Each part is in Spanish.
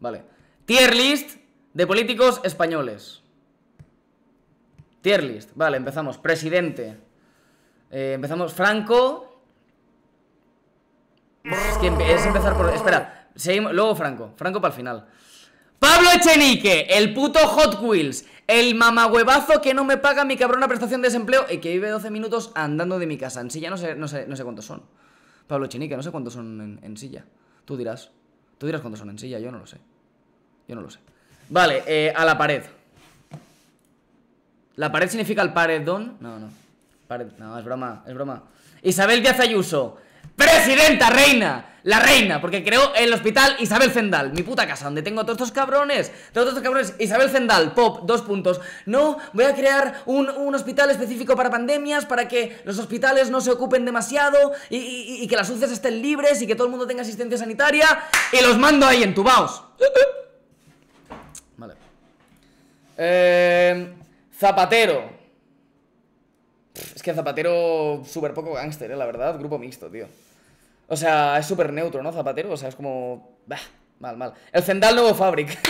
Vale. Tier list de políticos españoles. Tier list. Vale, empezamos. Presidente. Eh, empezamos Franco. Es que es empezar por... Espera. Seguimos... Luego Franco. Franco para el final. Pablo Echenique, el puto Hot Wheels, el mamahuevazo que no me paga mi cabrona prestación de desempleo y que vive 12 minutos andando de mi casa. En silla no sé, no sé, cuántos son. Pablo Echenique, no sé cuántos son en silla. Tú dirás. Tú dirás cuántos son en silla, yo no lo sé. Yo no lo sé. Vale, eh, a la pared. ¿La pared significa el paredón? No, no. Pared, no, es broma, es broma. Isabel Díaz Ayuso. Presidenta reina la reina, porque creo el hospital Isabel Zendal, mi puta casa, donde tengo todos estos cabrones, todos estos cabrones, Isabel Zendal, pop, dos puntos, no, voy a crear un, hospital específico para pandemias, para que los hospitales no se ocupen demasiado, y, que las UCEs estén libres, y que todo el mundo tenga asistencia sanitaria, y los mando ahí baos. Vale. Eh, zapatero. Es que Zapatero, súper poco gángster, ¿eh? la verdad. Grupo mixto, tío. O sea, es súper neutro, ¿no? Zapatero, o sea, es como. Bah, mal, mal. El Zendal Nuevo Fabric.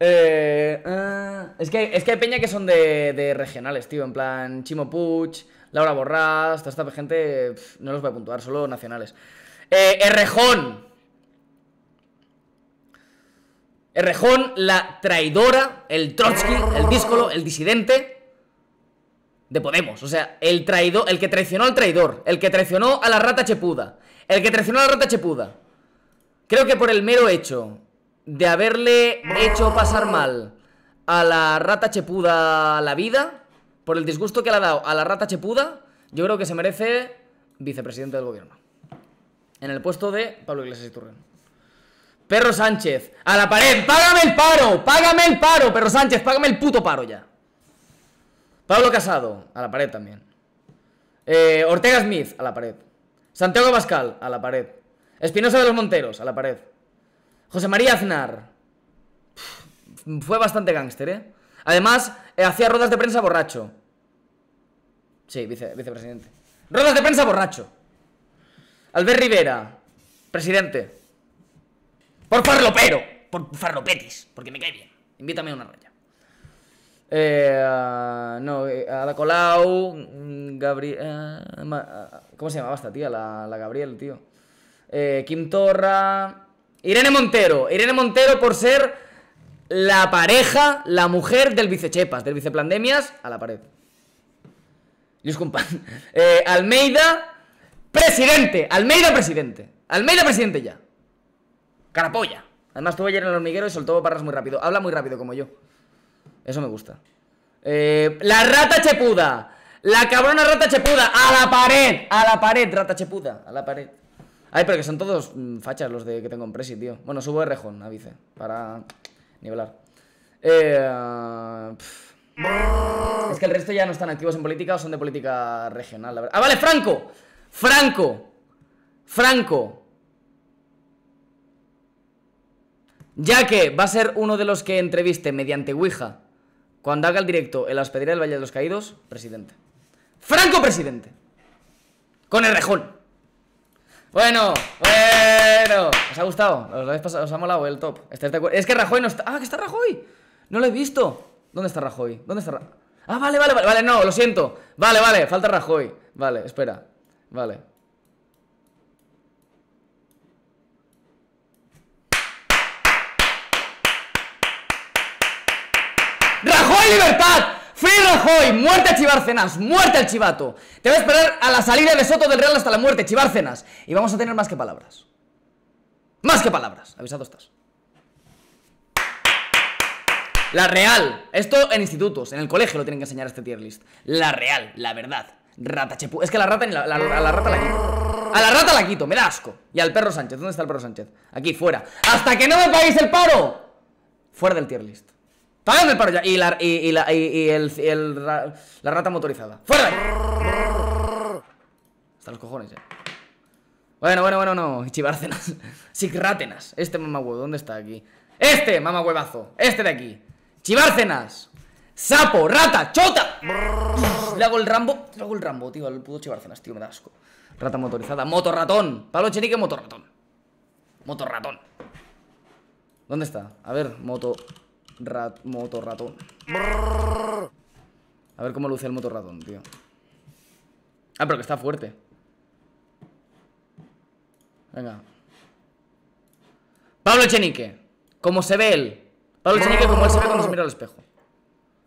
Eh, ah, es, que, es que hay peña que son de, regionales, tío. En plan, Chimo Puch, Laura Borrás, toda esta gente. no los voy a puntuar, solo nacionales. Eh, Errejón. Rejón, la traidora, el Trotsky, el díscolo, el disidente de Podemos. O sea, el el que traicionó al traidor, el que traicionó a la rata chepuda, el que traicionó a la rata chepuda. Creo que por el mero hecho de haberle hecho pasar mal a la rata chepuda la vida, por el disgusto que le ha dado a la rata chepuda, yo creo que se merece vicepresidente del gobierno. En el puesto de Pablo Iglesias Turren. Perro Sánchez, a la pared, págame el paro, págame el paro, Perro Sánchez, págame el puto paro ya. Pablo Casado, a la pared también. Eh, Ortega Smith, a la pared. Santiago Pascal, a la pared. Espinosa de los Monteros, a la pared. José María Aznar. fue bastante gángster, ¿eh? Además, eh, hacía ruedas de prensa borracho. Sí, vicepresidente. Ruedas de prensa borracho. Albert Rivera, presidente. Por farlopero. Por farlopetis. Porque me cae bien. Invítame a una raya. Eh, no, eh, Ada Colau, Gabriel... Eh, ¿Cómo se llamaba esta tía? La, la Gabriel, tío. Eh, Kim Torra... Irene Montero. Irene Montero por ser la pareja, la mujer del vicechepas, del viceplandemias, a la pared. Dios compadre. Eh, Almeida, presidente. Almeida, presidente. Almeida, presidente ya. Carapolla. Además, estuvo ayer en el hormiguero y soltó barras muy rápido. Habla muy rápido, como yo. Eso me gusta. Eh, la rata chepuda. La cabrona rata chepuda. A la pared. A la pared, rata chepuda. A la pared. Ay, pero que son todos mm, fachas los de que tengo en Presi, tío. Bueno, subo Rejón, avise. Para nivelar. Eh, es que el resto ya no están activos en política o son de política regional, la verdad. ¡Ah, vale! ¡Franco! ¡Franco! ¡Franco! Ya que va a ser uno de los que entreviste mediante Ouija cuando haga el directo en la hospedería del Valle de los Caídos, presidente. Franco presidente. Con el rejón. Bueno, bueno. ¿Os ha gustado? ¿Os, ha molado el top? de Es que Rajoy no está... Ah, que está Rajoy. No lo he visto. ¿Dónde está Rajoy? ¿Dónde está Rajoy? Ah, vale, vale, vale, no, lo siento. Vale, vale, falta Rajoy. Vale, espera. Vale. Rajoy libertad. Free Rajoy, muerte a Chivarcenas, muerte al chivato. Te voy a esperar a la salida de Soto del Real hasta la muerte, Chivarcenas. Y vamos a tener más que palabras. Más que palabras, avisado estás. La Real. Esto en institutos, en el colegio lo tienen que enseñar este tier list. La Real, la verdad. Rata chepu. Es que la rata ni la, a la rata la quito. A la rata la quito, me da asco. Y al perro Sánchez. ¿Dónde está el perro Sánchez? Aquí, fuera. ¡Hasta que no me pagáis el paro! Fuera del tier list del para allá! Y la, y, la, y, el, la, rata motorizada. ¡Fuera! Hasta los cojones ya. Bueno, bueno, bueno, no. Chivarcenas. Sigrátenas. Este mamahuevo, ¿dónde está aquí? Este mamahuevazo. Este de aquí. Chivarcenas. Sapo, rata, chota. Le hago el rambo. Le hago el rambo, tío. Al puto Chivarcenas, tío. Me da asco. Rata motorizada. Motorratón. Pablo Chenique, motorratón. Motorratón. ¿Dónde está? A ver, moto rat ratón A ver cómo luce el ratón, tío. Ah, pero que está fuerte. Venga. Pablo Echenique. Como se ve él. Pablo Echenique como él se ve cuando se mira al espejo.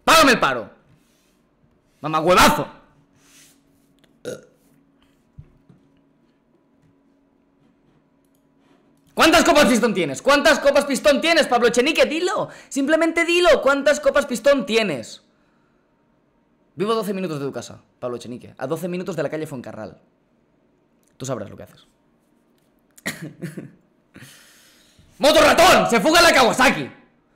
¡Págame el paro! ¡Mamá huevazo! ¿Cuántas copas pistón tienes? ¿Cuántas copas pistón tienes, Pablo Chenique? Dilo. Simplemente dilo. ¿Cuántas copas pistón tienes? Vivo a 12 minutos de tu casa, Pablo Chenique. A 12 minutos de la calle Foncarral. Tú sabrás lo que haces. ¡Moto ratón! ¡Se fuga la Kawasaki!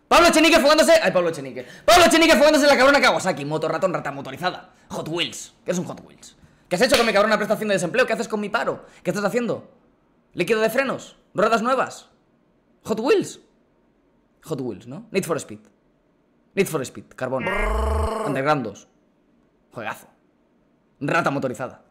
Pablo Chenique fugándose. Ay, Pablo Chenique. Pablo Chenique fugándose la cabrona Kawasaki. Motorratón, ratón, rata motorizada. Hot Wheels. ¿Qué es un Hot Wheels? ¿Qué has hecho con mi cabrona prestación de desempleo? ¿Qué haces con mi paro? ¿Qué estás haciendo? ¿Líquido de frenos? Ruedas nuevas. Hot Wheels. Hot Wheels, ¿no? Need for Speed. Need for Speed, carbón. Underground 2. Juegazo. Rata motorizada.